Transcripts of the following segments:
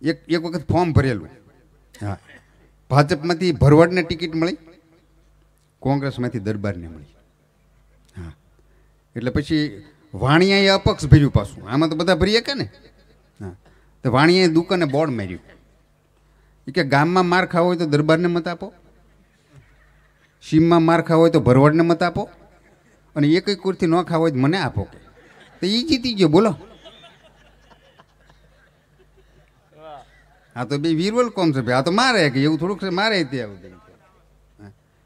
એક એક વખત ફોર્મ ભરેલું હા ભાજપમાંથી ભરવાડને ટિકિટ મળી કોંગ્રેસમાંથી દરબારને મળી હા એટલે પછી વાણિયાએ અપક્ષ ભર્યું પાછું આમાં તો બધા ભરી કે ને હા તો વાણિયાએ દુકાને બોર્ડ માર્યું એ કે ગામમાં માર ખાવો હોય તો દરબારને મત આપો સીમમાં માર ખાવો હોય તો ભરવાડને મત આપો અને એ કંઈ કુર્તી ન ખાવો હોય તો મને આપો કે તો એ જીતી ગયો બોલો આ તો બે વીરવલ કોમ છે આ તો મારે કે એવું થોડુંક છે મારે ત્યાં આવું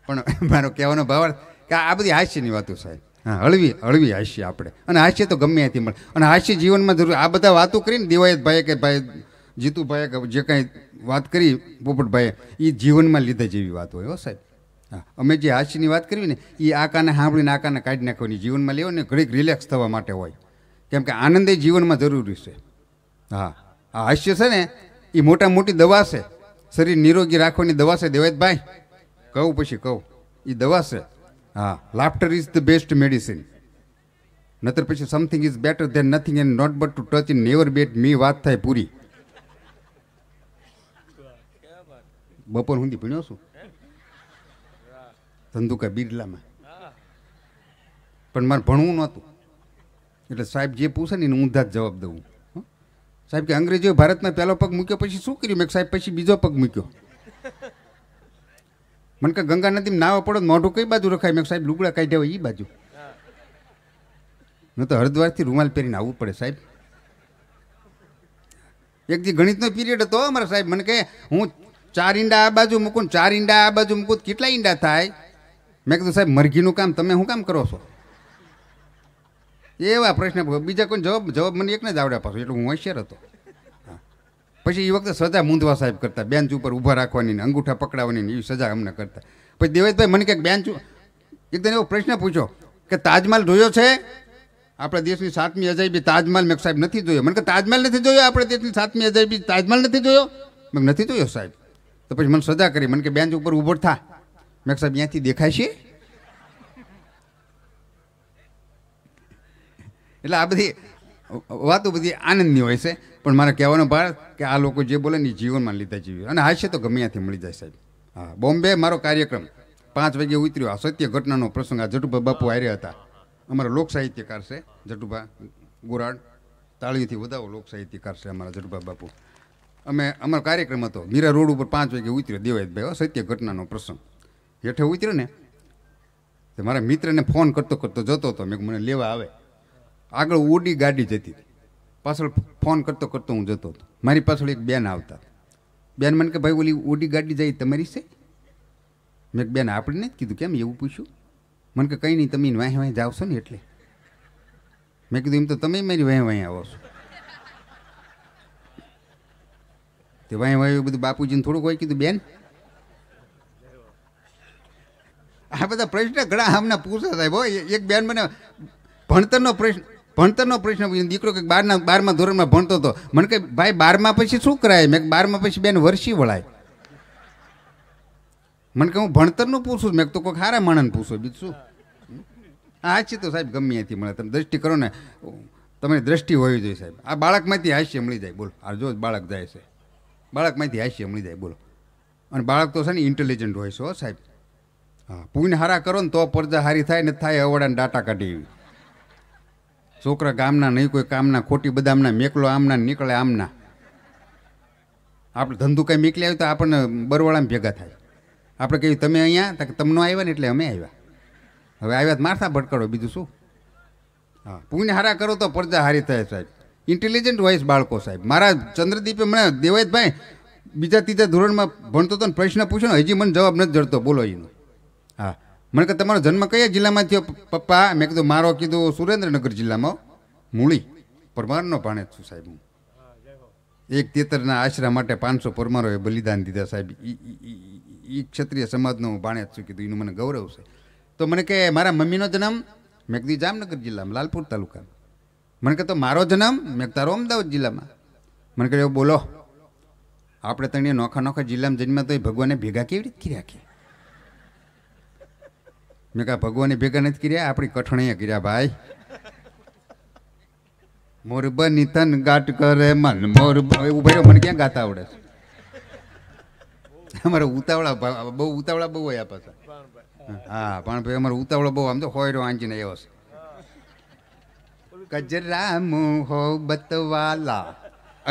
પણ મારો કહેવાનો ભાવ કે આ બધી હાસ્યની વાતો સાહેબ હા હળવી હળવી હાસ્ય આપણે અને હાસ્ય તો ગમે ત્યાંથી મળે અને હાસ્ય જીવનમાં જરૂર આ બધા વાતો કરીને ભાઈ કે ભાઈ જીતુભાઈએ કે જે કાંઈ વાત કરી પોપટભાઈએ એ જીવનમાં લીધા જેવી વાત હોય હો સાહેબ હા અમે જે હાસ્યની વાત કરી ને એ આ કાને સાંભળીને આ કાને કાઢી નાખવાની જીવનમાં લેવો ને ઘણીક રિલેક્સ થવા માટે હોય કેમ કે આનંદ જીવનમાં જરૂરી છે હા આ હાસ્ય છે ને એ મોટા મોટી દવા છે શરીર નિરોગી રાખવાની દવા છે દેવાય ભાઈ કહું પછી કહું એ દવા છે હા laughter is the best medicine નતર પછી something is better than nothing and not but to touch in never bet me વાત થાય પૂરી બપોર સુધી ભણ્યો છું ધંધુકા બિરલામાં પણ મારે ભણવું નહોતું એટલે સાહેબ જે પૂછે ને એને ઊંધા જ જવાબ દઉં સાહેબ કે અંગ્રેજોએ ભારતમાં પહેલો પગ મૂક્યો પછી શું કર્યું મેં સાહેબ પછી બીજો પગ મૂક્યો મને કે ગંગા નદીમાં નાવા પડો મોઢું કઈ બાજુ રખાય મેં સાહેબ લુગડા કાઢ્યા હોય એ બાજુ ન તો હરિદ્વારથી રૂમાલ પહેરીને આવવું પડે સાહેબ એક જે ગણિતનો પીરિયડ હતો અમારા સાહેબ મને કહે હું ચાર ઈંડા આ બાજુ મૂકું ચાર ઈંડા આ બાજુ મૂકું કેટલા ઈંડા થાય મેં કીધું સાહેબ મરઘીનું કામ તમે શું કામ કરો છો એવા પ્રશ્ન બીજા કોઈ જવાબ જવાબ મને એકને જ આવડ્યા પાછો એટલે હું હોશિયાર હતો પછી એ વખતે સજા મુંદવા સાહેબ કરતા બેન્ચ ઉપર ઊભા રાખવાની ને અંગૂઠા પકડાવવાની એવી સજા અમને કરતા પછી દેવેશભાઈ મને ક્યાંક બેન્ચ એકદમ એવો પ્રશ્ન પૂછ્યો કે તાજમહેલ જોયો છે આપણા દેશની સાતમી અજાયબી તાજમહેલ મેં સાહેબ નથી જોયો મને કે તાજમહેલ નથી જોયો આપણા દેશની સાતમી અજાયબી તાજમહેલ નથી જોયો મેં નથી જોયો સાહેબ તો પછી મને સજા કરી મને કે બેન્ચ ઉપર ઊભો થા મેં સાહેબ ત્યાંથી દેખાય છે એટલે આ બધી વાતો બધી આનંદની હોય છે પણ મારે કહેવાનો ભાર કે આ લોકો જે બોલે ને એ જીવનમાં લીધા જીવ્યું અને હાશે તો ગમે ત્યાંથી મળી જાય સાહેબ હા બોમ્બે મારો કાર્યક્રમ પાંચ વાગે ઉતર્યો આ સત્ય ઘટનાનો પ્રસંગ આ જટુભા બાપુ આર્યા હતા અમારા લોક સાહિત્યકાર છે જટુભા ગોરાડ તાળીથી વધાવો લોક સાહિત્યકાર છે અમારા જટુભા બાપુ અમે અમારો કાર્યક્રમ હતો મીરા રોડ ઉપર પાંચ વાગે ઉતર્યો દેવાયતભાઈ સત્ય ઘટનાનો પ્રસંગ હેઠે ઉતર્યો ને તો મારા મિત્રને ફોન કરતો કરતો જતો હતો મેં મને લેવા આવે આગળ ઓડી ગાડી જતી પાછળ ફોન કરતો કરતો હું જતો હતો મારી પાછળ એક બેન આવતા બેન મને કે ભાઈ ઓલી ઓડી ગાડી જાય તમારી છે મેં બેન આપણે નથી કીધું કેમ એવું પૂછ્યું મને કે કંઈ નહીં તમે વાંહે વાંહે જાવ છો ને એટલે મેં કીધું એમ તો તમે મારી વાંહે વાંહે આવો છો તે વાંહે વાંહે બધું બાપુજીને થોડુંક હોય કીધું બેન આ બધા પ્રશ્ન ઘણા હમણાં પૂછતા સાહેબ હોય એક બેન મને ભણતરનો પ્રશ્ન ભણતરનો પ્રશ્ન દીકરો કે બારના બારમા ધોરણમાં ભણતો હતો મને કે ભાઈ બારમા પછી શું કરાય મેં બારમા પછી બેન વર્ષી વળાય મને કે હું ભણતરનું પૂછું મેં તો કોઈ હારા માણસ પૂછો બીજું શું આ તો સાહેબ ગમે ત્યાંથી મળે તમે દ્રષ્ટિ કરો ને તમારી દ્રષ્ટિ હોવી જોઈએ સાહેબ આ બાળકમાંથી હાસ્ય મળી જાય બોલો આ જો બાળક જાય છે બાળકમાંથી હાસ્ય મળી જાય બોલો અને બાળક તો છે ને ઇન્ટેલિજન્ટ હોય છે હો સાહેબ હા પૂન હારા કરો ને તો પરજા હારી થાય ને થાય અવળાને ડાટા કાઢી એવી છોકરા ગામના નહીં કોઈ કામના ખોટી બદામના મેકલો આમના નીકળે આમના આપણે ધંધો કંઈ મેકલી આવ્યું તો આપણને બરવાળામાં ભેગા થાય આપણે કહ્યું તમે અહીંયા તમને આવ્યા ને એટલે અમે આવ્યા હવે આવ્યા તો માથા ભટકાડો બીજું શું હા પુણ્ય હારા કરો તો પડદા હારી થાય સાહેબ ઇન્ટેલિજન્ટ હોય બાળકો સાહેબ મારા ચંદ્રદીપે મને દેવાયતભાઈ બીજા ત્રીજા ધોરણમાં ભણતો હતો ને પ્રશ્ન પૂછ્યો ને હજી મને જવાબ નથી જડતો બોલો એનો મને કહે તમારો જન્મ કયા જિલ્લામાં થયો પપ્પા મેં કીધું મારો કીધું સુરેન્દ્રનગર જિલ્લામાં મૂળી પરમારનો પાણે છું સાહેબ હું એક તેતરના આશરા માટે પાંચસો પરમારોએ બલિદાન દીધા સાહેબ એ ક્ષત્રિય સમાજનો હું ભાણેજ છું કીધું એનું મને ગૌરવ છે તો મને કહે મારા મમ્મીનો જન્મ મેં કીધું જામનગર જિલ્લામાં લાલપુર તાલુકામાં મને કહે તો મારો જન્મ મેં તારો અમદાવાદ જિલ્લામાં મને કહે બોલો આપણે તણીએ નોખા નોખા જિલ્લામાં જન્મ તો એ ભગવાને ભેગા કેવી રીતે રાખીએ મેં કહા ભગવાને ભેગા નથી કર્યા આપણી કઠણીએ કર્યા ભાઈ મોરબની તન ગાટ કરે મન મોર એવું ભાઈ મને ક્યાં ગાતા આવડે છે અમારે ઉતાવળા બહુ ઉતાવળા બહુ હોય પાછા હા પણ ભાઈ અમારે ઉતાવળો બહુ આમ તો હોય આંજીને એવો છે ગજરા મુહો બતવાલા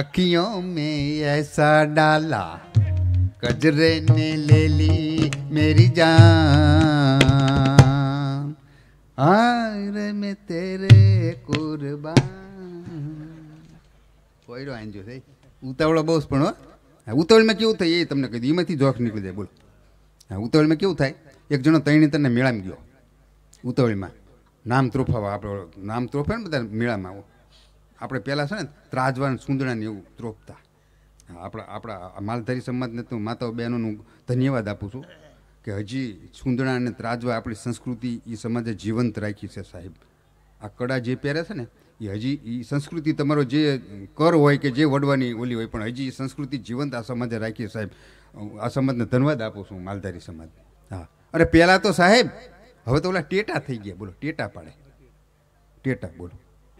અખિયો મેં એસા ડાલા ગજરે ને લેલી મેરી જાન હાર મે તેરે કુરબાન કોયડો આંજો થઈ ઉતાવળો બહુ પણ હા ઉતાવળમાં કેવું થાય એ તમને કહી દઉં એમાંથી જોખ નીકળી જાય બોલ હા ઉતાવળમાં કેવું થાય એક જણો ત્રણેતરને તને મેળામાં ગયો ઉતાવળીમાં નામ ત્રોફાવા આપણો નામ ત્રોફે ને બધા મેળામાં આવો આપણે પહેલાં છે ને ત્રાજવાન સુંદડાને એવું ત્રોફતા આપણા આપણા માલધારી સમાજને તો માતા બહેનોનું ધન્યવાદ આપું છું કે હજી સુંદણા અને ત્રાજવા આપણી સંસ્કૃતિ એ સમાજે જીવંત રાખી છે સાહેબ આ કડા જે પહેરે છે ને એ હજી એ સંસ્કૃતિ તમારો જે કર હોય કે જે વડવાની ઓલી હોય પણ હજી એ સંસ્કૃતિ જીવંત આ સમાજે રાખી સાહેબ આ સમાજને ધન્યવાદ આપું છું માલધારી સમાજ હા અરે પહેલાં તો સાહેબ હવે તો ઓલા ટેટા થઈ ગયા બોલો ટેટા પાડે ટેટા બોલો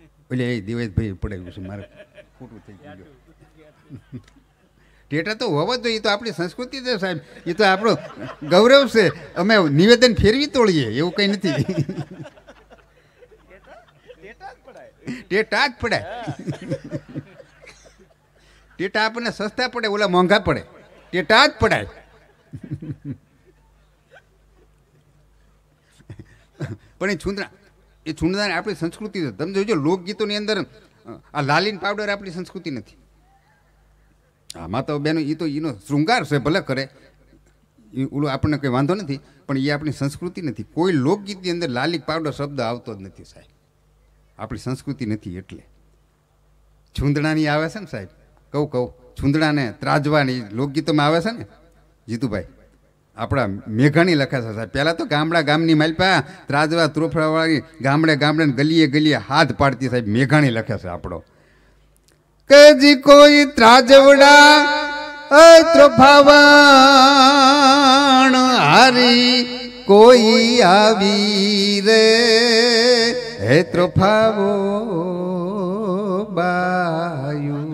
એટલે એ દિવેશભાઈ પડાવ્યું છે મારે ખોટું થઈ ગયું થિયેટર તો હોવો જ જોઈએ તો આપણી સંસ્કૃતિ છે સાહેબ એ તો આપણો ગૌરવ છે અમે નિવેદન ફેરવી તોડીએ એવું કંઈ નથી ટેટા જ પડાય ટેટા આપણને સસ્તા પડે ઓલા મોંઘા પડે ટેટા જ પડાય પણ એ છુંદરા એ છુંદરા આપણી સંસ્કૃતિ છે તમે જોજો લોકગીતોની અંદર આ લાલીન પાવડર આપણી સંસ્કૃતિ નથી આમાં તો બેન એ તો એનો શૃંગાર છે ભલે કરે એ ઓલું આપણને કંઈ વાંધો નથી પણ એ આપણી સંસ્કૃતિ નથી કોઈ લોકગીતની અંદર લાલિક પાવડર શબ્દ આવતો જ નથી સાહેબ આપણી સંસ્કૃતિ નથી એટલે છુંદડાની આવે છે ને સાહેબ કહું કહું છુંદડાને ત્રાજવાની લોકગીતોમાં આવે છે ને જીતુભાઈ આપણા મેઘાણી લખ્યા છે સાહેબ પહેલાં તો ગામડા ગામની માલપા ત્રાજવા ત્રોફાવાળી ગામડે ગામડે ગલીએ ગલીએ હાથ પાડતી સાહેબ મેઘાણી લખ્યા છે આપણો કે જી કોઈ ત્રાજવડા ત્રભાવાણ હારી કોઈ આવી રે હે ત્રફાવો બાયું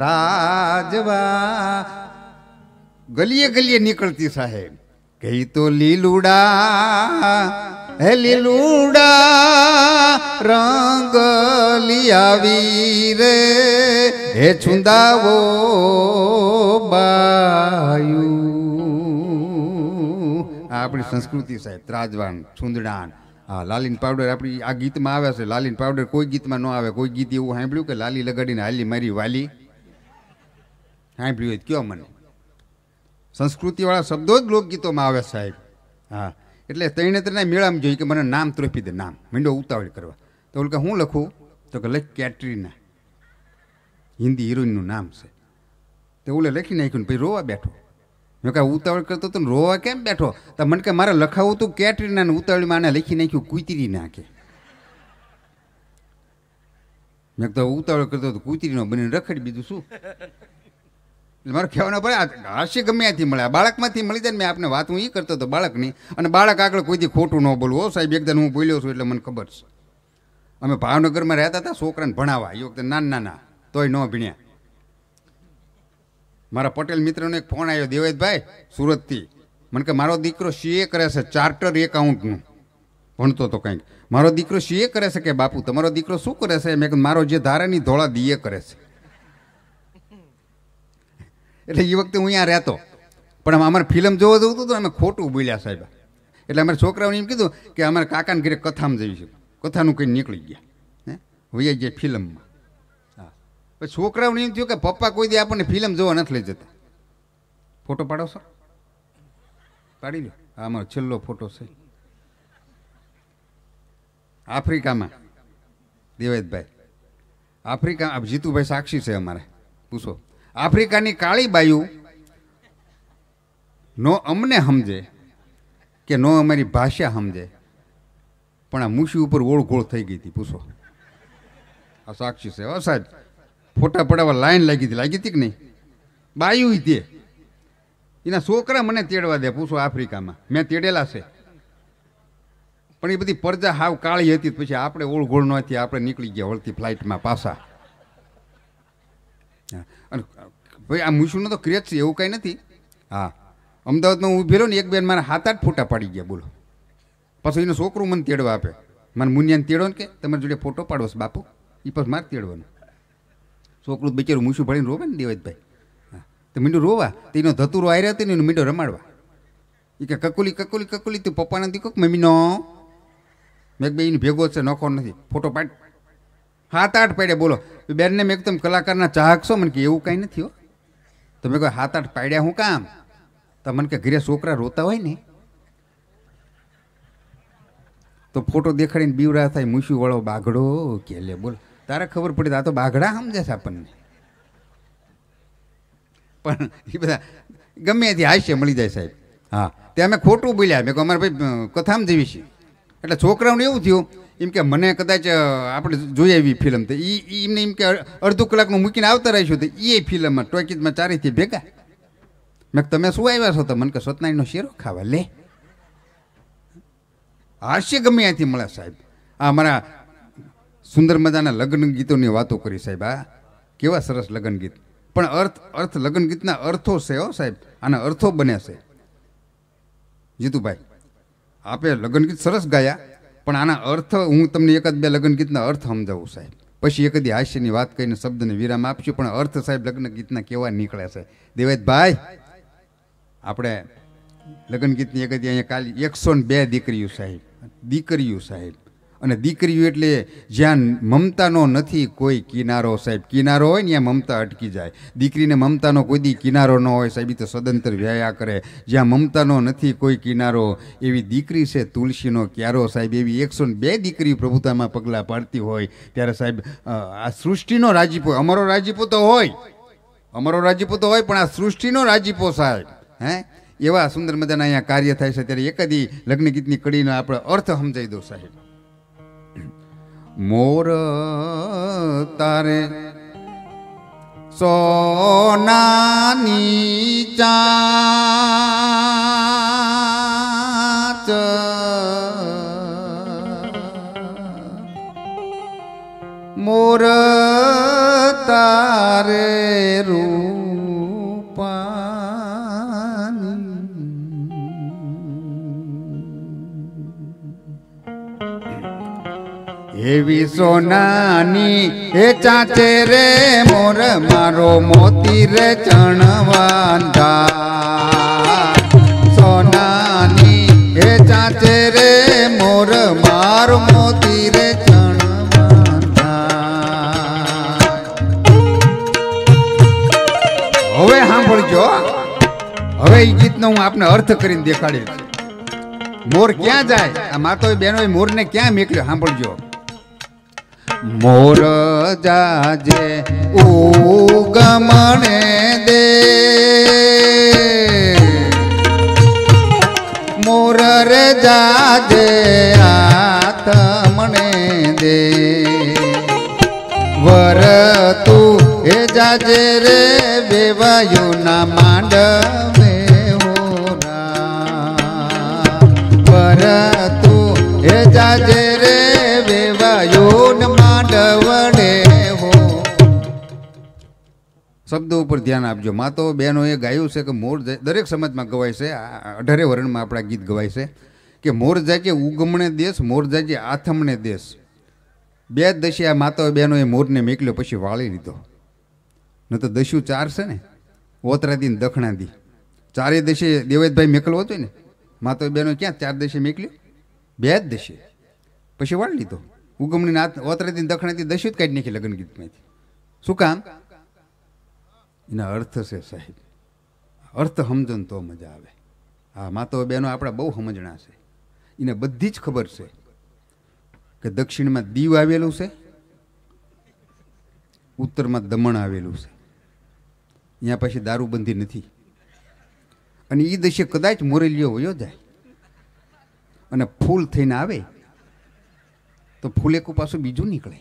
ત્રાજવા ગલીએ ગલીએ નીકળતી સાહેબ કહી તો લીલુડા હે લીલુડા રંગ લિયાવી રે હે છુંદાવો બાયુ આપણી સંસ્કૃતિ સાહેબ ત્રાજવાન છુંદડાન હા લાલીન પાવડર આપણી આ ગીતમાં આવે છે લાલીન પાવડર કોઈ ગીતમાં ન આવે કોઈ ગીત એવું સાંભળ્યું કે લાલી લગાડીને હાલી મારી વાલી સાંભળ્યું હોય કયો મને સંસ્કૃતિવાળા શબ્દો જ લોકગીતોમાં આવે સાહેબ હા એટલે ત્રણે ત્રણે મેળામાં જોઈએ કે મને નામ ત્રોપી દે નામ મીંડો ઉતાવળ કરવા તો ઓલું કે હું લખું તો કે લખ કેટરીના હિન્દી હિરોઈનનું નામ છે તો ઓલે લખી નાખ્યું ને પછી રોવા બેઠો મેં કાંઈ ઉતાવળ કરતો તો રોવા કેમ બેઠો તો મને કે મારે લખાવું હતું કેટરીનાને ઉતાવળમાં આને લખી નાખ્યું કુતરી નાખે મેં તો ઉતાવળ કરતો તો કુતરીનો બનીને રખડી બીજું શું મારે કહેવાનો પડે હાસ્ય ગમે ત્યાંથી મળે બાળકમાંથી મળી જાય ને મેં આપને વાત હું એ કરતો હતો બાળકની અને બાળક આગળ કોઈથી ખોટું ન બોલવું સાહેબ એકદમ હું બોલ્યો છું એટલે મને ખબર છે અમે ભાવનગરમાં રહેતા હતા છોકરાને ભણાવવા એ વખતે ના ના ના તોય ન ભણ્યા મારા પટેલ મિત્રનો એક ફોન આવ્યો દેવેદભાઈ સુરતથી મને કે મારો દીકરો સીએ કરે છે ચાર્ટર એકાઉન્ટનું ભણતો તો કંઈક મારો દીકરો સીએ કરે છે કે બાપુ તમારો દીકરો શું કરે છે મેં મારો જે ધારાની ધોળા દીએ કરે છે એટલે એ વખતે હું અહીંયા રહેતો પણ અમારે ફિલ્મ જોવા જવું હતું તો અમે ખોટું બોલ્યા સાહેબ એટલે અમારે છોકરાઓને એમ કીધું કે અમારે કાકાને ઘરે કથામાં જઈશું કથાનું કંઈ નીકળી ગયા હે વૈયા જે ફિલ્મમાં હા પછી છોકરાઓને એમ થયું કે પપ્પા કોઈ દી આપણને ફિલ્મ જોવા નથી લઈ જતા ફોટો પાડો સર પાડી લો આ અમારો છેલ્લો ફોટો છે આફ્રિકામાં દેવેદભાઈ આફ્રિકા જીતુભાઈ સાક્ષી છે અમારે પૂછો આફ્રિકાની કાળી બાયું નો અમને સમજે કે નો અમારી ભાષા સમજે પણ આ મુશી ઉપર ઓળઘોળ થઈ ગઈ હતી પૂછો આ સાક્ષી છે સાહેબ ફોટા પડાવવા લાઈન લાગી હતી લાગી હતી કે નહીં બાયું તે એના છોકરા મને તેડવા દે પૂછો આફ્રિકામાં મેં તેડેલા છે પણ એ બધી પરજા હાવ કાળી હતી પછી આપણે ઓળઘોળ નહોતી આપણે નીકળી ગયા વળતી ફ્લાઇટમાં પાછા અને ભાઈ આ મૂછુંનો તો ક્રેજ છે એવું કાંઈ નથી હા અમદાવાદમાં હું ઉભેલો ને એક બેન મારા હાથ આઠ ફોટા પાડી ગયા બોલો પછી એનો છોકરો મને તેડવા આપે મને મુનિયાને તેડો ને કે તમારી જોડે ફોટો પાડો છો બાપુ એ પછી મારે તેડવાનો છોકરું બિચારું મૂસું ભળીને રોવે ને દેવાજભાઈ હા તો મીંડું રોવા તો એનો ધતુરો આવ્યા હતો ને એનું મીંડો રમાડવા એ કે કકુલી કકુલી કકુલી તું પપ્પાને દીકો મમ્મીનો મેં બે એને ભેગો છે નોખો નથી ફોટો પાડ હાથ આઠ પાડ્યા બોલો બેનને મેં તમે કલાકારના ચાહક છો મને કે એવું કાંઈ નથી હો તમે કહો હાથ આઠ પાડ્યા હું કામ તો મને કે ઘરે છોકરા રોતા હોય ને તો ફોટો દેખાડીને બીવરા થાય મૂસ્યું વાળો બાઘડો કે લે બોલો તારે ખબર પડી આ તો બાઘડા સમજે છે આપણને પણ એ બધા ગમે ત્યાંથી હાસ્ય મળી જાય સાહેબ હા તે અમે ખોટું બોલ્યા મેં કહું અમારે ભાઈ કથામાં જેવી છે એટલે છોકરાઓને એવું થયું એમ કે મને કદાચ આપણે જોઈએ એવી ફિલ્મ તો એ એમને એમ કે અડધો કલાકનું મૂકીને આવતા રહીશું તો એ ફિલ્મમાં ટોકીજમાં ચારેથી ભેગા મેં તમે શું આવ્યા છો તો મને કે સત્યનારાયણનો શેરો ખાવા લે હાસ્ય ગમે ત્યાંથી મળે સાહેબ આ અમારા સુંદર મજાના લગ્ન ગીતોની વાતો કરી સાહેબ આ કેવા સરસ લગ્ન ગીત પણ અર્થ અર્થ લગ્ન ગીતના અર્થો છે હો સાહેબ આના અર્થો બન્યા છે જીતુભાઈ આપે લગ્ન ગીત સરસ ગાયા પણ આના અર્થ હું તમને એકાદ બે લગ્ન ગીતના અર્થ સમજાવું સાહેબ પછી એકદી હાસ્યની વાત કરીને શબ્દને વિરામ આપશું પણ અર્થ સાહેબ લગ્ન ગીતના કેવા નીકળે છે દેવેદભાઈ આપણે લગ્ન ગીતની એકદી અહીંયા કાલી એકસો ને બે દીકરીઓ સાહેબ દીકરીઓ સાહેબ અને દીકરીઓ એટલે જ્યાં મમતાનો નથી કોઈ કિનારો સાહેબ કિનારો હોય ને ત્યાં મમતા અટકી જાય દીકરીને મમતાનો કોઈ દી કિનારો ન હોય સાહેબ એ તો સદંતર વ્યાયા કરે જ્યાં મમતાનો નથી કોઈ કિનારો એવી દીકરી છે તુલસીનો ક્યારો સાહેબ એવી એકસો બે દીકરી પ્રભુતામાં પગલાં પાડતી હોય ત્યારે સાહેબ આ સૃષ્ટિનો રાજીપો અમારો રાજીપો તો હોય અમારો રાજીપો તો હોય પણ આ સૃષ્ટિનો રાજીપો સાહેબ હે એવા સુંદર મજાના અહીંયા કાર્ય થાય છે ત્યારે એક જ લગ્ન ગીતની કડીનો આપણે અર્થ સમજાવી દો સાહેબ મોર તારે સોનાની ચાચ મોર તારે એવી સોનાની હે ચાચે રે મોર મારો મોતી રે ચણવાંધા સોનાની હે ચાચે રે મોર મારો મોતી રે હવે સાંભળજો હવે એ ગીતનો હું આપને અર્થ કરીને દેખાડીશ મોર ક્યાં જાય આ માતો બહેનો મોરને ક્યાં મેકલ્યો સાંભળજો મોર જાજે ઉગમણે દે મોર રે જાજે આતમણે દે વર તું એ જાજે રે બેવાયું ના માંડવે શબ્દો ઉપર ધ્યાન આપજો માં તો બહેનોએ ગાયું છે કે મોર દરેક સમાજમાં ગવાય છે અઢારે વર્ણમાં આપણા ગીત ગવાય છે કે મોર જાજે ઉગમણે દેશ મોર જાજે આથમણે દેશ બે દશે આ માતા બહેનોએ મોરને મેકલ્યો પછી વાળી લીધો ન તો દસ્યુ ચાર છે ને ઓતરાદી ને દખણાદી ચારે દશે દેવેદભાઈ મેકલવો હતો ને માતા બહેનો ક્યાં ચાર દશે મેકલ્યો બે જ દશે પછી વાળી લીધો ઉગમણી નાથ ઓતરાદી દખણાદી દસ્યુ જ કાઢી નાખી લગ્ન ગીતમાંથી શું કામ એના અર્થ છે સાહેબ અર્થ સમજણ તો મજા આવે હા માતો બહેનો આપણા બહુ સમજણા છે એને બધી જ ખબર છે કે દક્ષિણમાં દીવ આવેલું છે ઉત્તરમાં દમણ આવેલું છે અહીંયા પછી દારૂબંધી નથી અને એ દશે કદાચ મોરેલીઓ વયો જાય અને ફૂલ થઈને આવે તો ફૂલેકું પાછું બીજું નીકળે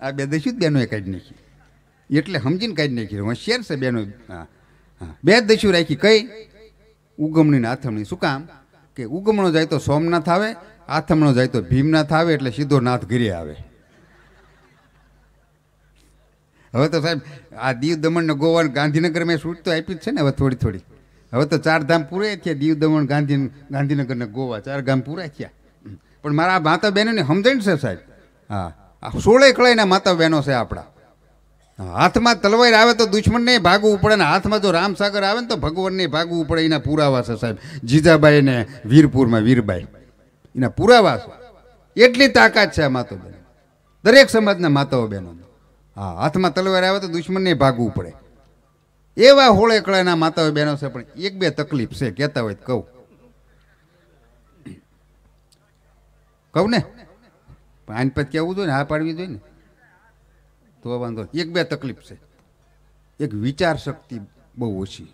આ બે દસ્યું જ બહેનોએ કાઢી નાખી એટલે સમજીને કાઢી નાખી હોશિયાર છે બેનો હા હા બે દસ્યું રાખી કઈ ઉગમણી ને આથમણી શું કામ કે ઉગમણો જાય તો સોમનાથ આવે આથમણો જાય તો ભીમનાથ આવે એટલે સીધો નાથ ઘરે આવે હવે તો સાહેબ આ દીવ દમણ ને ગોવા ગાંધીનગર મેં છૂટ તો આપી જ છે ને હવે થોડી થોડી હવે તો ચાર ધામ પૂરા થયા દીવ દમણ ગાંધી ગાંધીનગર ને ગોવા ચાર ગામ પૂરા થયા પણ મારા ભાતા બહેનોને સમજણ છે સાહેબ હા સોળે કળાઈના માતા બહેનો છે આપણા હાથમાં તલવાર આવે તો દુશ્મનને ભાગવું પડે ને હાથમાં જો રામસાગર આવે ને તો ભગવાનને ભાગવું પડે એના પુરાવા છે સાહેબ જીજાબાઈ ને વીરપુરમાં વીરબાઈ એના પુરાવા છે એટલી તાકાત છે આ માતો બહેનો દરેક સમાજના માતાઓ બહેનો હા હાથમાં તલવાર આવે તો દુશ્મનને ભાગવું પડે એવા હોળે કળાના માતાઓ બહેનો છે પણ એક બે તકલીફ છે કહેતા હોય કહું કહું ને પણ આની પછી કહેવું જોઈએ ને હા પાડવી જોઈએ ને તો વાંધો એક બે તકલીફ છે એક વિચાર શક્તિ બહુ ઓછી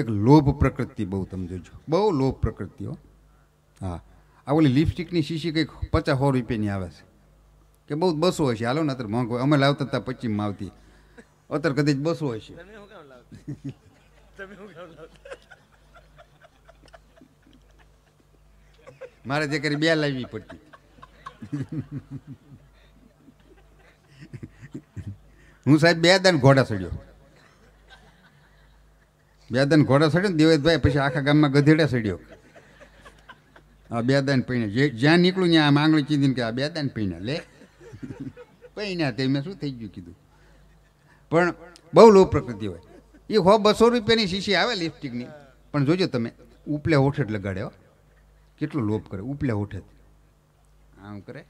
એક લોભ પ્રકૃતિ બહુ તમે જોજો બહુ લોભ પ્રકૃતિ હો હા આ ઓલી લિપસ્ટિકની શીશી કંઈક પચાસ સો રૂપિયાની આવે છે કે બહુ બસો હશે હાલો ને અત્યારે મોંઘો અમે લાવતા હતા પશ્ચિમમાં આવતી અત્યારે કદાચ બસો હશે મારે જે કરી બે લાવવી પડતી હું સાહેબ બે દાન ઘોડા ચડ્યો બે દાન ઘોડા ચડ્યો ને દેવેશભાઈ પછી આખા ગામમાં ગધેડા ચડ્યો આ બે દાન પૈણા જે જ્યાં નીકળું ત્યાં માંગણી ચીધીને કે આ બે દાન પૈણા લે પૈણા તે મેં શું થઈ ગયું કીધું પણ બહુ લો પ્રકૃતિ હોય એ હો બસો રૂપિયાની શીશી આવે લિપસ્ટિકની પણ જોજો તમે ઉપલે હોઠેટ લગાડ્યો કેટલો લોભ કરે ઉપલે હોઠેટ આમ કરે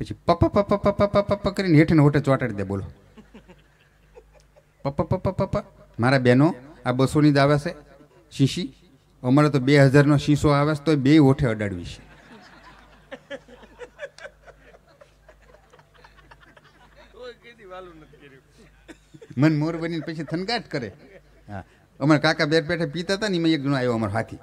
પછી પપ પપ પપ પપ કરીને હેઠને હોટે ચોટાડી દે બોલો પપ પપ પપ મારા બહેનો આ બસોની દાવે છે શીશી અમારે તો બે હજારનો શીશો આવે છે તો બે હોઠે અડાડવી છે મન મોર બનીને પછી થનગાટ કરે હા અમારા કાકા બેર પેઠે પીતા હતા ને એમાં એક જણો આવ્યો અમારો હાથી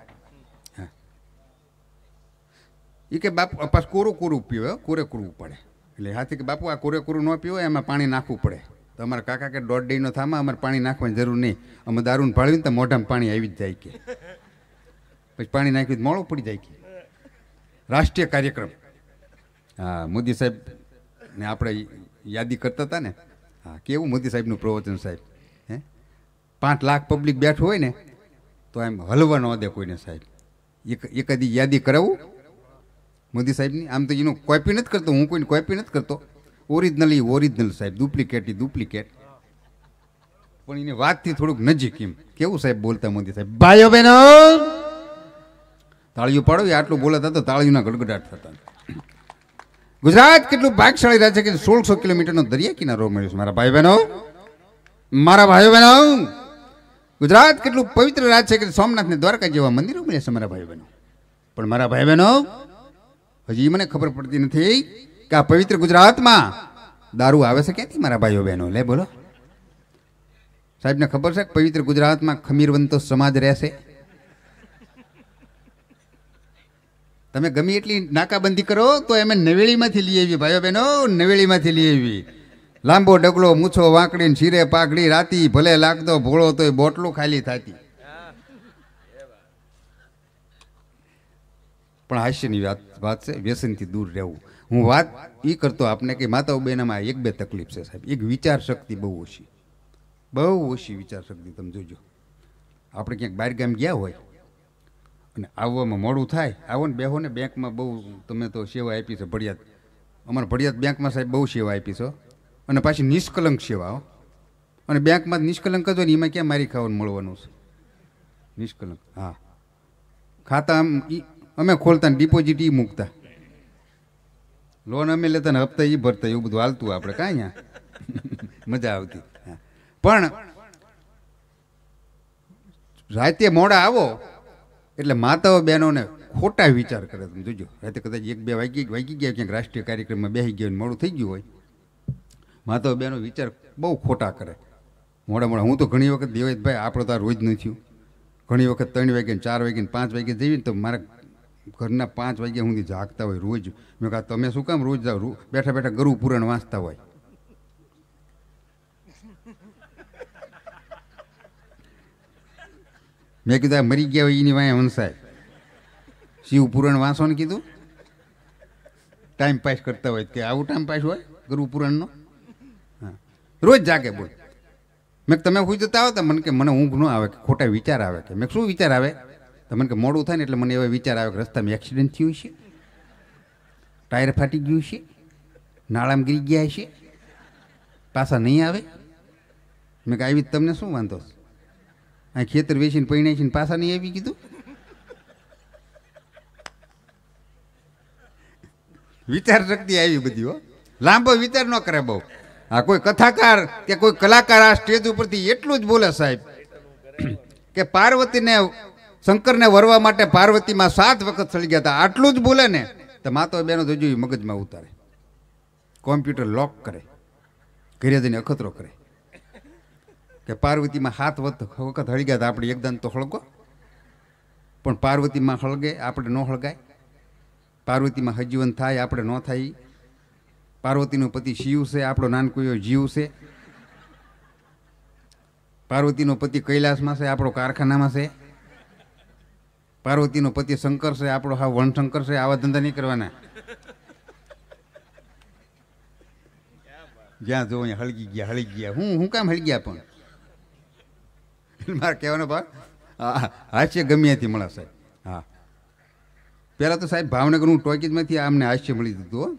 એ કે બાપુ પાછું કોરું કોરું પીવે કોરે કોરવું પડે એટલે હાથી કે બાપુ આ કોરે કોરું ન પીવો એમાં પાણી નાખવું પડે તો અમારા કાકા કે દોઢ ડેનો થામાં અમારે પાણી નાખવાની જરૂર નહીં અમે દારૂને ભાળવીને તો મોઢામાં પાણી આવી જ જાય કે પછી પાણી નાખ્યું મોડું પડી જાય કે રાષ્ટ્રીય કાર્યક્રમ હા મોદી સાહેબ ને આપણે યાદી કરતા હતા ને હા કેવું મોદી સાહેબનું પ્રવચન સાહેબ હે પાંચ લાખ પબ્લિક બેઠું હોય ને તો એમ હલવા ન દે કોઈને સાહેબ એક એકાદી યાદી કરાવું મોદી સાહેબની આમ તો એનો કોપી નથી કરતો હું કોઈને કોપી નથી કરતો એ ઓરિજિનલ સાહેબ ડુપ્લિકેટ એ ડુપ્લિકેટ પણ એની વાતથી થોડુંક નજીક એમ કેવું સાહેબ બોલતા મોદી સાહેબ ભાઈઓ બહેનો તાળીઓ પાડો આટલું બોલાતા તો તાળીઓના ગડગડાટ થતા ગુજરાત કેટલું ભાગશાળી રાજ્ય કે સોળસો કિલોમીટરનો દરિયા કિનારો મળ્યો છે મારા ભાઈ બહેનો મારા ભાઈઓ બહેનો ગુજરાત કેટલું પવિત્ર રાજ્ય કે સોમનાથ ને દ્વારકા જેવા મંદિરો મળ્યા છે મારા ભાઈ બહેનો પણ મારા ભાઈ બહેનો હજી મને ખબર પડતી નથી કે આ પવિત્ર ગુજરાતમાં દારૂ આવે છે ક્યાંથી મારા ભાઈઓ બહેનો લે બોલો સાહેબને ખબર છે પવિત્ર ગુજરાતમાં ખમીરવંતો સમાજ રહેશે તમે ગમે એટલી નાકાબંધી કરો તો એમ નવેળીમાંથી લઈ આવી ભાઈઓ બહેનો નવેળીમાંથી લઈ આવી લાંબો ડગલો મૂછો વાંકડીને શીરે પાકડી રાતી ભલે લાગતો ભોળો તોય બોટલો ખાલી થતી પણ હાસ્યની વાત વાત છે વ્યસનથી દૂર રહેવું હું વાત એ કરતો આપને કે માતાઓ બહેનામાં એક બે તકલીફ છે સાહેબ એક વિચાર શક્તિ બહુ ઓછી બહુ ઓછી વિચાર શક્તિ તમે જોજો આપણે ક્યાંક બહાર ગામ ગયા હોય અને આવવામાં મોડું થાય આવો ને બેહો ને બેંકમાં બહુ તમે તો સેવા આપી છે ભડિયાત અમારે ભડિયાત બેંકમાં સાહેબ બહુ સેવા આપી છો અને પાછી નિષ્કલંક સેવા અને બેંકમાં નિષ્કલંક જ હોય ને એમાં ક્યાં મારી ખાવાનું મળવાનું છે નિષ્કલંક હા ખાતા આમ અમે ખોલતા ડિપોઝિટ એ મૂકતા લોન અમે લેતા ને હપ્તા એ ભરતા એવું બધું હાલતું આપણે કાંઈ મજા આવતી પણ રાતે મોડા આવો એટલે માતાઓ બહેનોને ખોટા વિચાર કરે તમે જોજો રાતે કદાચ એક બે વાગી વાગી ગયા ક્યાંક રાષ્ટ્રીય કાર્યક્રમમાં બેસી ગયો મોડું થઈ ગયું હોય માતાઓ બહેનો વિચાર બહુ ખોટા કરે મોડા મોડા હું તો ઘણી વખત દેવાય ભાઈ આપણો તો આ રોજ નથી થયું ઘણી વખત ત્રણ વાગ્યા ચાર વાગ્યા પાંચ વાગ્યા જઈએ તો મારા ઘરના પાંચ વાગ્યા સુધી જાગતા હોય રોજ મેં કહા તમે શું કામ રોજ જાઓ બેઠા બેઠા ગરુ પુરાણ વાંચતા હોય મેં કીધું મરી ગયા હોય એની વાંહે હંસાય શિવ પુરાણ વાંચો ને કીધું ટાઈમ પાસ કરતા હોય કે આવું ટાઈમ પાસ હોય ગરુ હા રોજ જાગે બોલ મેં તમે સુઈ જતા આવો મને કે મને ઊંઘ ન આવે કે ખોટા વિચાર આવે કે મેં શું વિચાર આવે તમને કે મોડું થાય ને એટલે મને એવો વિચાર આવ્યો કે રસ્તામાં એક્સિડન્ટ થયું છે ટાયર ફાટી ગયું છે નાળામાં ગીરી ગયા છે પાછા નહીં આવે મેં કે આવી તમને શું વાંધો આ ખેતર વેચીને પૈણાઈ છે પાછા નહીં આવી કીધું વિચાર શક્તિ આવી બધી હો લાંબો વિચાર ન કરે બહુ આ કોઈ કથાકાર કે કોઈ કલાકાર આ સ્ટેજ ઉપરથી એટલું જ બોલે સાહેબ કે પાર્વતીને શંકરને વરવા માટે પાર્વતીમાં સાત વખત સળી ગયા હતા આટલું જ ભૂલે ને તો માતો બેનો જોજો એ મગજમાં ઉતારે કોમ્પ્યુટર લોક કરે ઘરે જઈને અખતરો કરે કે પાર્વતીમાં સાત વખત હળી ગયા હતા આપણે એકદમ તો હળગો પણ પાર્વતીમાં હળગે આપણે ન હળગાય પાર્વતીમાં હજીવન થાય આપણે ન થાય પાર્વતીનો પતિ શિવ છે આપણો નાનકુયો જીવ છે પાર્વતીનો પતિ કૈલાસમાં છે આપણો કારખાનામાં છે પાર્વતીનો પતિ શંકર છે આપણો હા શંકર છે આવા ધંધા નહીં કરવાના જ્યાં જો અહીંયા હળગી ગયા હળી ગયા હું હું કામ હળી ગયા પણ મારે કહેવાનો ભાગ હાસ્ય ગમ્યાથી સાહેબ હા પહેલાં તો સાહેબ ભાવનગર હું ટોકીજમાંથી આમને હાસ્ય મળી દીધું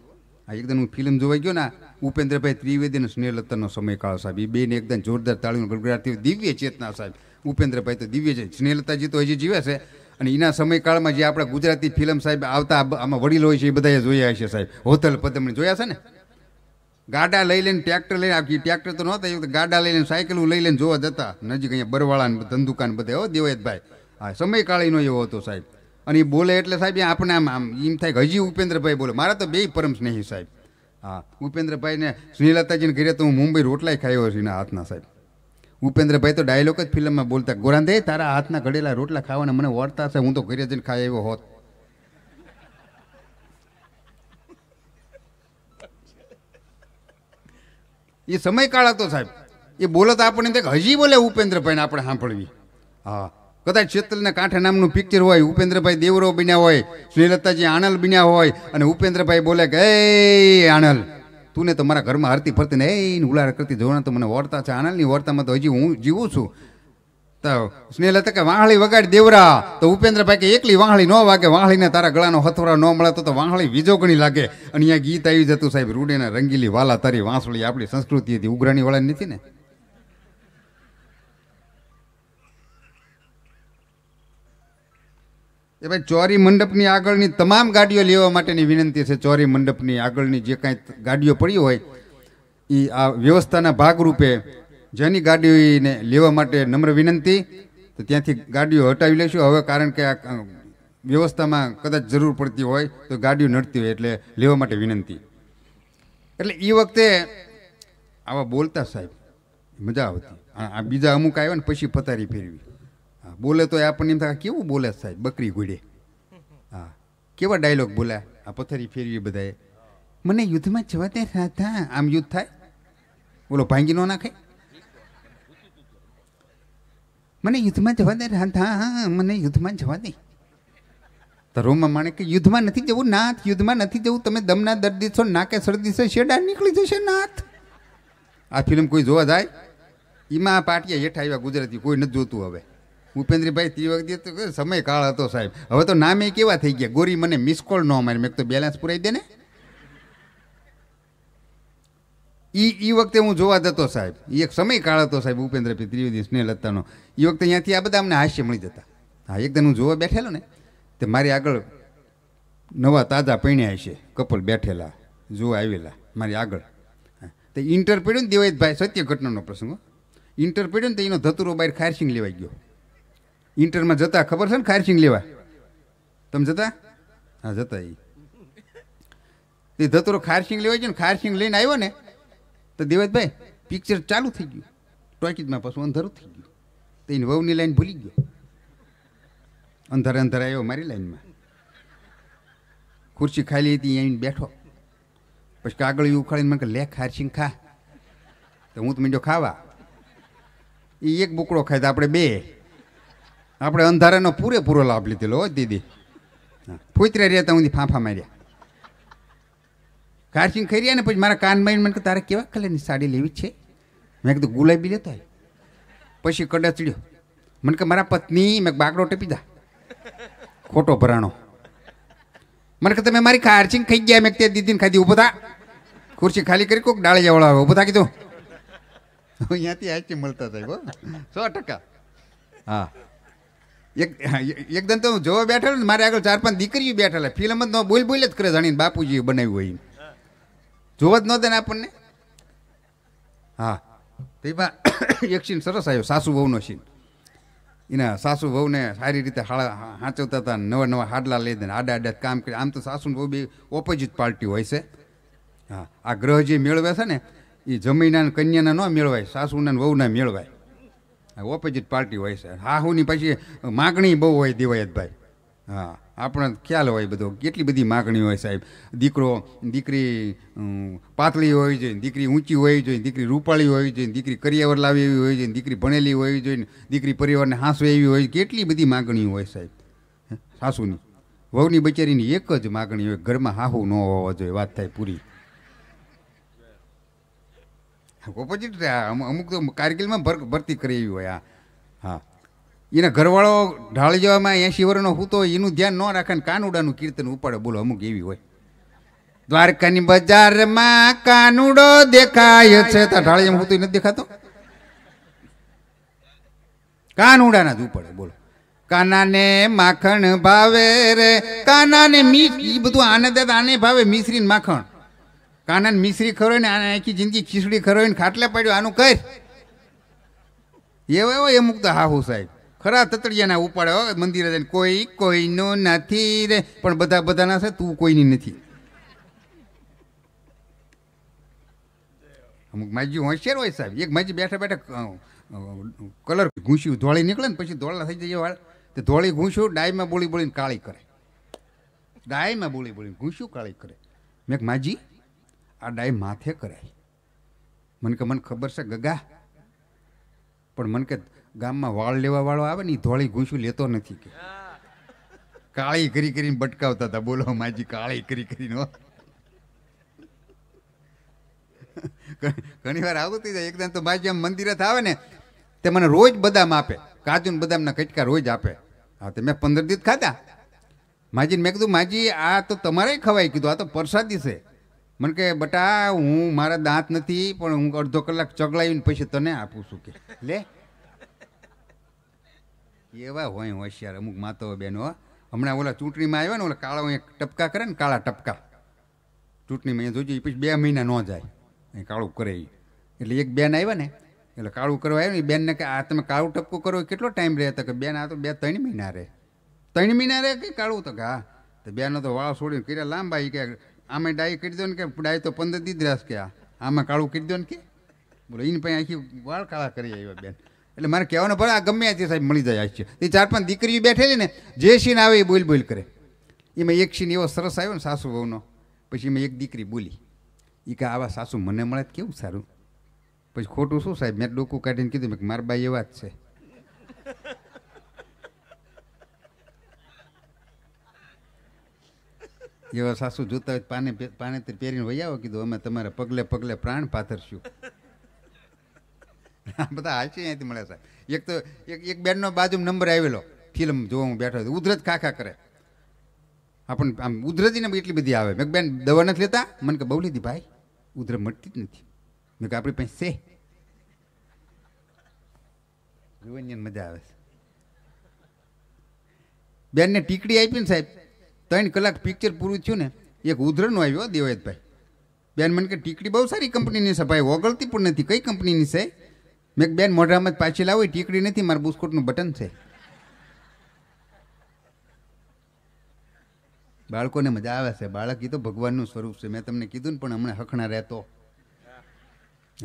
આ એકદમ હું ફિલ્મ જોવા ગયો ના ઉપેન્દ્રભાઈ ત્રિવેદી અને સ્નેહલતાનો સમયકાળ સાહેબ એ બેને એકદમ જોરદાર તાળીનો ગડગડાટથી દિવ્ય ચેતના સાહેબ ઉપેન્દ્રભાઈ તો દિવ્ય છે સ્નેહલતાજી તો હજી જીવે છે અને એના સમયકાળમાં જે આપણા ગુજરાતી ફિલ્મ સાહેબ આવતા આમાં વડીલ હોય છે એ બધાએ જોયા છે સાહેબ હોતલ પદમણી જોયા છે ને ગાડા લઈ લઈને ટ્રેક્ટર લઈને આપી ટ્રેક્ટર તો નહોતા એવું ગાડા લઈને સાયકલું લઈ લઈને જોવા જતા નજીક અહીંયા બરવાળા ને ધંધુકા ને બધા હો દેવયતભાઈ હા સમયકાળીનો એવો હતો સાહેબ અને એ બોલે એટલે સાહેબ આપણે આમ આમ એમ થાય કે હજી ઉપેન્દ્રભાઈ બોલે મારા તો બે પરમ સ્નેહી સાહેબ હા ઉપેન્દ્રભાઈને સુનિલતાજીને ઘરે તો હું મુંબઈ રોટલાય ખાયો છે એના હાથના સાહેબ ઉપેન્દ્રભાઈ તો ડાયલોગ જ ફિલ્મમાં બોલતા ગોરાંદે તારા હાથના ઘડેલા રોટલા ખાવાને મને વળતા છે હું તો ઘરે જઈને ખાઈ આવ્યો હોત એ સમયકાળ હતો સાહેબ એ બોલો તો આપણને હજી બોલે ઉપેન્દ્રભાઈને આપણે સાંભળવી હા કદાચ શેતલના કાંઠા નામનું પિક્ચર હોય ઉપેન્દ્રભાઈ દેવરો બન્યા હોય શ્રીલતાજી આણલ બન્યા હોય અને ઉપેન્દ્રભાઈ બોલે કે એ આણલ તું ને તો મારા ઘરમાં હરતી ફરતીને એ ઉલાર કરતી જોવાના તો મને વાર્તા છે આનાલની વાર્તામાં તો હજી હું જીવું છું તો સ્નેહલતા કે વાંહળી વગાડી દેવરા તો ઉપેન્દ્રભાઈ કે એકલી વાંહળી ન વાગે વાંહળીને તારા ગળાનો હથોરા ન મળે તો વાંહળી વીજોગણી લાગે અને અહીંયા ગીત આવી જતું સાહેબ રૂડેના રંગીલી વાલા તારી વાંસળી આપણી સંસ્કૃતિ હતી ઉઘરાણી વાળાની નથી ને એ ભાઈ ચોરી મંડપની આગળની તમામ ગાડીઓ લેવા માટેની વિનંતી છે ચોરી મંડપની આગળની જે કાંઈ ગાડીઓ પડી હોય એ આ વ્યવસ્થાના ભાગરૂપે જેની ગાડીઓને લેવા માટે નમ્ર વિનંતી તો ત્યાંથી ગાડીઓ હટાવી લઈશું હવે કારણ કે આ વ્યવસ્થામાં કદાચ જરૂર પડતી હોય તો ગાડીઓ નડતી હોય એટલે લેવા માટે વિનંતી એટલે એ વખતે આવા બોલતા સાહેબ મજા આવતી આ બીજા અમુક આવ્યા ને પછી પથારી ફેરવી હા બોલે તો આપણને એમ થાય કેવું બોલે સાહેબ બકરી ઘોડે હા કેવા ડાયલોગ બોલ્યા આ પથ્થરી ફેરવી બધાએ મને યુદ્ધમાં જવા દે હતા આમ યુદ્ધ થાય બોલો ભાંગી ન નાખે મને યુદ્ધમાં જવા દે રાધા હા મને યુદ્ધમાં જવા દે ધરોમાં માણે કે યુદ્ધમાં નથી જવું નાથ યુદ્ધમાં નથી જવું તમે દમના દર્દી છો નાકે શરદી છે શેડા નીકળી જશે નાથ આ ફિલ્મ કોઈ જોવા જાય એમાં પાટિયા હેઠા આવ્યા ગુજરાતી કોઈ નથી જોતું હવે ઉપેન્દ્રભાઈ તે સમય કાળ હતો સાહેબ હવે તો નામે કેવા થઈ ગયા ગોરી મને મિસ કોલ ન મારી મેં તો બેલેન્સ પુરાઈ દે ને એ એ વખતે હું જોવા જતો સાહેબ એ એક સમય કાળ હતો સાહેબ ઉપેન્દ્રભાઈ ત્રિવેદી લતાનો એ વખતે અહીંયાથી આ બધા અમને હાસ્ય મળી જતા હા એકદમ હું જોવા બેઠેલો ને તે મારી આગળ નવા તાજા પૈણ્યા છે કપલ બેઠેલા જોવા આવેલા મારી આગળ તે ઇન્ટર પડ્યું ને દેવાયતભાઈ સત્ય ઘટનાનો પ્રસંગ ઇન્ટર પડ્યો ને તો એનો ધતુરો બહાર ખારસિંગ લેવાઈ ગયો ઇન્ટરમાં જતા ખબર છે ને ખારસિંગ લેવા તમે જતા હા જતા એ તે ધતરો ખારસિંગ લેવાય છે ને ખારસિંગ લઈને આવ્યો ને તો દેવતભાઈ પિક્ચર ચાલુ થઈ ગયું ટોકીજમાં પાછું અંધારું થઈ ગયું તો એની વહુની લાઈન ભૂલી ગયો અંધારે અંધારે આવ્યો મારી લાઈનમાં ખુરશી ખાલી હતી અહીં બેઠો પછી કાગળ ઉખાડીને મને કે લે ખારસિંગ ખા તો હું તમે જો ખાવા એ એક બુકડો ખાય તો આપણે બે આપણે અંધારાનો પૂરેપૂરો લાભ લીધેલો હો દીદી ફૂતરે રહેતા હું ફાંફા માર્યા કારસિંગ ખરી ને પછી મારા કાન મારીને મને કે તારે કેવા કલરની સાડી લેવી છે મેં કીધું ગુલાબી લેતો પછી કડચડ્યો મને કે મારા પત્ની મેં બાકડો ટપી દા ખોટો ભરાણો મને કે તમે મારી કારસિંગ ખાઈ ગયા મેં ત્યાં દીદીને ખાધી ઊભો થા ખુરશી ખાલી કરી કોક ડાળે જવાળો આવે ઊભો થા કીધું અહીંયાથી આચી મળતા થાય બો સો ટકા હા એક એકદમ તો જોવા બેઠેલો ને મારે આગળ ચાર પાંચ દીકરીઓ બેઠેલા ફિલ્મ જ બોલ બોલ જ કરે જાણીને બાપુજીએ બનાવ્યું હોય જોવા જ નહોતા ને આપણને હા તેમાં એક સીન સરસ આવ્યો સાસુ વહુનો સીન એના સાસુ વહુને સારી રીતે હાડા હાંચવતા હતા નવા નવા હાડલા લઈ દે આડા આડા કામ કરે આમ તો સાસુ બહુ બી ઓપોઝિટ પાર્ટી હોય છે હા આ ગ્રહ જે મેળવે છે ને એ જમીના કન્યાના ન મેળવાય સાસુના વહુના મેળવાય ઓપોઝિટ પાર્ટી હોય છે હાહુની પછી માગણી બહુ હોય દિવાયતભાઈ હા આપણને ખ્યાલ હોય બધો કેટલી બધી માગણી હોય સાહેબ દીકરો દીકરી પાતળી હોવી જોઈએ દીકરી ઊંચી હોવી જોઈએ દીકરી રૂપાળી હોવી જોઈએ દીકરી કરિયાવર લાવી એવી હોવી જોઈએ દીકરી ભણેલી હોવી જોઈએ દીકરી પરિવારને હાંસવે એવી હોય કેટલી બધી માગણીઓ હોય સાહેબ સાસુની વહુની બચારીની એક જ માગણી હોય ઘરમાં હાહુ ન હોવો જોઈએ વાત થાય પૂરી ઓપોઝિટ અમુક તો કારગિલમાં ભરતી કરી એવી હોય હા એના ઘરવાળો ઢાળી જવામાં એસી વર્ષનો હૂતો એનું ધ્યાન ન રાખે ને કાનુડાનું કીર્તન ઉપાડે બોલો અમુક એવી હોય દ્વારકાની બજારમાં કાનુડો દેખાય છે તો ઢાળી જેમ હૂતો નથી દેખાતો કાનુડાના જ ઉપાડે બોલો કાનાને માખણ ભાવે રે કાનાને મીઠ એ બધું આને દાદા આને ભાવે મિશ્રી માખણ કાનન મિશ્રી ખરો ને આને આખી જિંદગી ખીચડી ને ખાટલે પડ્યો આનું કર એવો એવો એ મુક્ત હાહુ સાહેબ ખરા તતડિયાના ઉપાડે હો મંદિરે જઈને કોઈ કોઈનો નથી રે પણ બધા બધાના છે તું કોઈની નથી અમુક માજી હોશિયાર હોય સાહેબ એક માજી બેઠા બેઠા કલર ઘૂંસ્યું ધોળી નીકળે ને પછી ધોળા થઈ જાય વાળ તે ધોળી ઘૂસ્યું ડાયમાં બોલી બોલીને કાળી કરે ડાયમાં બોલી બોલીને ઘૂસ્યું કાળી કરે મેં માજી આ ડાય માથે કરાય મને કે મને ખબર છે ગગા પણ મને કે ગામમાં વાળ લેવા વાળો આવે ને એ ધોળી ઘૂંસું લેતો નથી કે કાળી કરી કરીને બટકાવતા હતા બોલો માજી કાળી કરી કરીને ઘણી વાર આવું જાય એકદમ તો માજી આમ મંદિરે આવે ને તે મને રોજ બદામ આપે કાજુ ને બદામના કટકા રોજ આપે હા તે મેં પંદર દિવસ ખાધા માજીને મેં કીધું માજી આ તો તમારે ખવાય કીધું આ તો પ્રસાદી છે મને કે બટા હું મારા દાંત નથી પણ હું અડધો કલાક ચગલાવીને પછી તને આપું છું કે લે એવા હોય હોશિયાર અમુક માતાઓ બહેનો હમણાં ઓલા ચૂંટણીમાં આવ્યા ને ઓલા કાળા અહીંયા ટપકા કરે ને કાળા ટપકા ચૂંટણીમાં એ જોજો પછી બે મહિના ન જાય એ કાળું કરે એટલે એક બેન આવ્યા ને એટલે કાળું કરવા આવ્યું ને બેનને કે આ તમે કાળું ટપકું કરો કેટલો ટાઈમ રહે તો કે બેન આ તો બે ત્રણ મહિના રહે ત્રણ મહિના રહે કે કાળું તો કે હા તો બેનો તો વાળો છોડીને કર્યા લાંબા એ કે આમે ડાય કરી દો ને કે ડાય તો પંદર દીધરાસ કે આ આમાં કાળું કરી દો ને કે બોલો એને પછી આખી વાળ કાળા કરી આવ્યા બેન એટલે મારે કહેવાનો ભલે આ ગમે તે સાહેબ મળી જાય છે એ ચાર પાંચ દીકરીઓ બેઠેલી ને જે સીન આવે એ બોલ બોલ કરે એમાં એક સીન એવો સરસ આવ્યો ને સાસુ વહુનો પછી એમાં એક દીકરી બોલી એ કે આવા સાસુ મને મળે કેવું સારું પછી ખોટું શું સાહેબ મેં ડોકું કાઢીને કીધું મેં મારા બાઈ એવા જ છે એવા સાસુ જોતા હોય પાને પાને પહેરીને વહી આવો કીધું અમે તમારા પગલે પગલે પ્રાણ પાથરશું આ બધા હાલશે અહીંયાથી મળે સાહેબ એક તો એક એક બેનનો બાજુ નંબર આવેલો ફિલ્મ જોવા હું બેઠો ઉધરત કાકા કરે આપણને આમ ઉધરતીને એટલી બધી આવે મેં બેન દવા નથી લેતા મને કે બહુ લીધી ભાઈ ઉધર મળતી જ નથી મેં કે આપણી પાસે છે મજા આવે છે બેનને ટીકડી આપી ને સાહેબ ત્રણ કલાક પિક્ચર પૂરું થયું ને એક ઉધરનો આવ્યો દેવાયતભાઈ બેન મને કે ટીકડી બહુ સારી કંપનીની છે ભાઈ ઓગળતી પણ નથી કઈ કંપનીની છે મેં બેન મોઢામાં જ પાછી લાવો ટીકડી નથી મારા બુસ્કોટનું બટન છે બાળકોને મજા આવે છે બાળક એ તો ભગવાનનું સ્વરૂપ છે મેં તમને કીધું ને પણ હમણાં હખણા રહેતો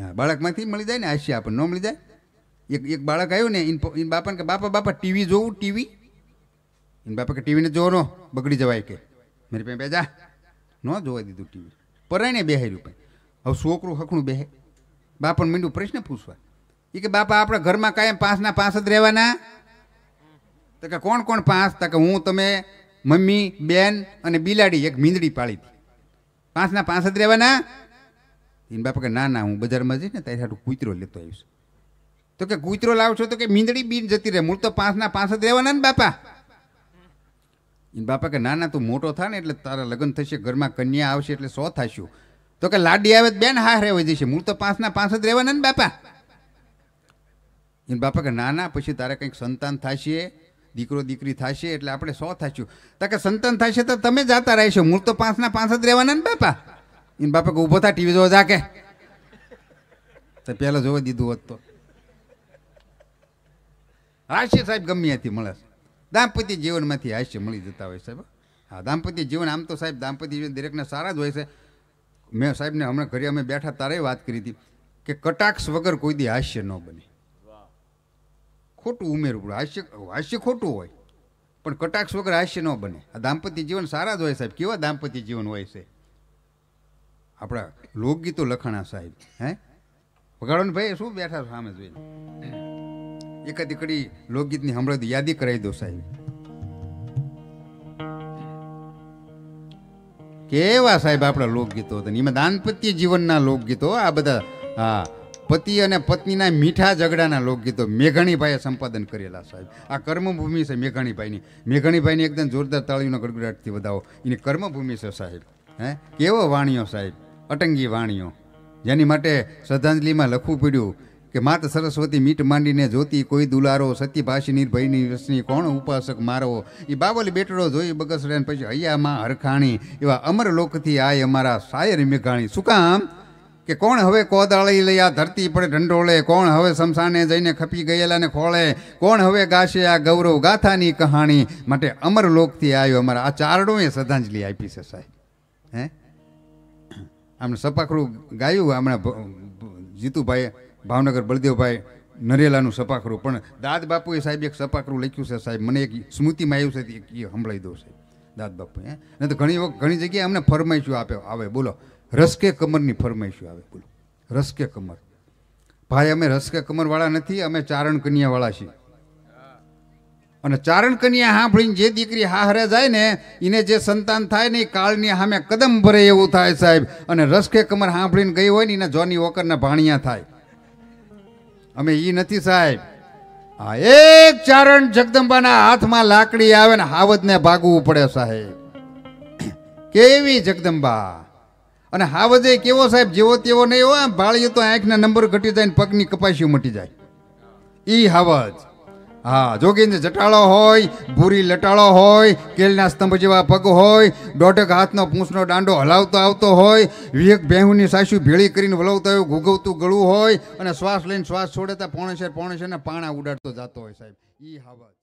હા બાળકમાંથી મળી જાય ને આશી પણ ન મળી જાય એક એક બાળક આવ્યું ને ઇન બાપાને કે બાપા બાપા ટીવી જોવું ટીવી એને બાપા કે ટીવીને જોવો નો બગડી જવાય કે મારી પાસે બેજા ન જોવા દીધું ટીવી પરાયને બેહાર્યું પણ હવે છોકરું હકણું બેહે બાપાને મીંડું પ્રશ્ન પૂછવા એ કે બાપા આપણા ઘરમાં કાયમ પાંચના પાંચ જ રહેવાના તો કે કોણ કોણ પાંચ તો કે હું તમે મમ્મી બેન અને બિલાડી એક મીંદડી પાળી હતી પાંચના પાંચ જ રહેવાના એને બાપા કે ના ના હું બજારમાં જઈને ત્યારે સાથે કૂતરો લેતો આવીશ તો કે કૂતરો લાવશો તો કે મીંદડી બીન જતી રહે મૂળ તો પાંચના પાંચ જ રહેવાના ને બાપા બાપા કે ના ના તું મોટો થા ને એટલે તારા લગ્ન થશે ઘરમાં કન્યા આવશે એટલે સો થશું તો કે લાડી આવે બેન હા રહેવા જશે મૂળ તો પાંચના પાંચ જ રહેવાના ને બાપા એને બાપા કે ના ના પછી તારે કંઈક સંતાન થશે દીકરો દીકરી થશે એટલે આપણે સો થશું તો કે સંતાન થશે તો તમે જાતા રહેશો મૂળ તો પાંચના પાંચ જ રહેવાના ને બાપા એને બાપા કે ઊભો થા ટીવી જોવા જા કે તો પહેલાં જોવા દીધું હોત તો હા છે સાહેબ ગમે ત્યાંથી મળે દાંપત્ય જીવનમાંથી હાસ્ય મળી જતા હોય સાહેબ હા દાંપત્ય જીવન આમ તો સાહેબ દાંપત્ય જીવન દરેકને સારા જ હોય છે મેં સાહેબને હમણાં ઘરે અમે બેઠા તારે વાત કરી હતી કે કટાક્ષ વગર કોઈ દી હાસ્ય ન બને ખોટું ઉમેરવું પડે હાસ્ય હાસ્ય ખોટું હોય પણ કટાક્ષ વગર હાસ્ય ન બને આ દાંપત્ય જીવન સારા જ હોય સાહેબ કેવા દાંપત્ય જીવન હોય છે આપણા લોકગીતો લખાણા સાહેબ હે વગાડો ને ભાઈ શું બેઠા સામે જોઈને એક દીકડી લોકગીતની હમણાં યાદી કરાવી દો સાહેબ કેવા સાહેબ આપણા લોકગીતો હતા એમાં દાંપત્ય જીવનના લોકગીતો આ બધા હા પતિ અને પત્નીના મીઠા ઝઘડાના લોકગીતો મેઘાણીભાઈએ સંપાદન કરેલા સાહેબ આ કર્મભૂમિ છે મેઘાણીભાઈની મેઘાણીભાઈની એકદમ જોરદાર તાળીનો ગડગડાટથી વધાવો એની કર્મભૂમિ છે સાહેબ હે કેવો વાણીઓ સાહેબ અટંગી વાણીઓ જેની માટે શ્રદ્ધાંજલિમાં લખવું પડ્યું કે માત સરસ્વતી મીટ માંડીને જોતી કોઈ દુલારો સત્યભાષી ભયની વસની કોણ ઉપાસક મારો એ બાવલ બેટડો જોઈ બગસરે પછી હૈયામાં હરખાણી એવા અમર લોકથી આય અમારા શાયર મેઘાણી શું કામ કે કોણ હવે કોદાળી લઈ આ ધરતી પડે ઢંડોળે કોણ હવે શમશાને જઈને ખપી ગયેલાને ખોળે કોણ હવે ગાશે આ ગૌરવ ગાથાની કહાણી માટે અમર લોકથી આવ્યો અમારા આ ચારડોએ શ્રદ્ધાંજલિ આપી છે સાહેબ હે આમને સપાખડું ગાયું હમણાં જીતુભાઈએ ભાવનગર બળદેવભાઈ નરેલાનું સપાખરું પણ દાદ બાપુએ સાહેબ એક સપાખરું લખ્યું છે સાહેબ મને એક સ્મૃતિમાં આવ્યું છે એ સંભળાઈ દઉં સાહેબ દાદ બાપુએ હે ને તો ઘણી વખત ઘણી જગ્યાએ અમને ફરમાઈશું આપે આવે બોલો રસકે કમરની ફરમાઈશું આવે બોલો રસકે કમર ભાઈ અમે રસકે કમરવાળા નથી અમે ચારણ કન્યાવાળા છીએ અને ચારણ કન્યા સાંભળીને જે દીકરી હાહરે જાય ને એને જે સંતાન થાય ને એ કાળની સામે કદમ ભરે એવું થાય સાહેબ અને રસકે કમર સાંભળીને ગઈ હોય ને એના જોની વોકરના ભાણિયા થાય અમે એ નથી સાહેબ હા એક ચારણ જગદંબાના હાથમાં લાકડી આવે ને હાવદને ભાગવું પડે સાહેબ કેવી જગદંબા અને હાવજે કેવો સાહેબ જેવો તેવો નહીં હોય ભાળીએ તો આંખના નંબર ઘટી જાય ને પગની કપાસી મટી જાય ઈ હાવજ હા જોગીને જટાળો હોય ભૂરી લટાળો હોય કેલના સ્તંભ જેવા પગ હોય દોઢક હાથનો પૂંછનો દાંડો હલાવતો આવતો હોય વિવેક બેહુની સાસુ ભેળી કરીને વલવતા હોય ઘૂગવતું ગળું હોય અને શ્વાસ લઈને શ્વાસ છોડતા પોણેસેર ને પાણા ઉડાડતો જતો હોય સાહેબ એ હાવત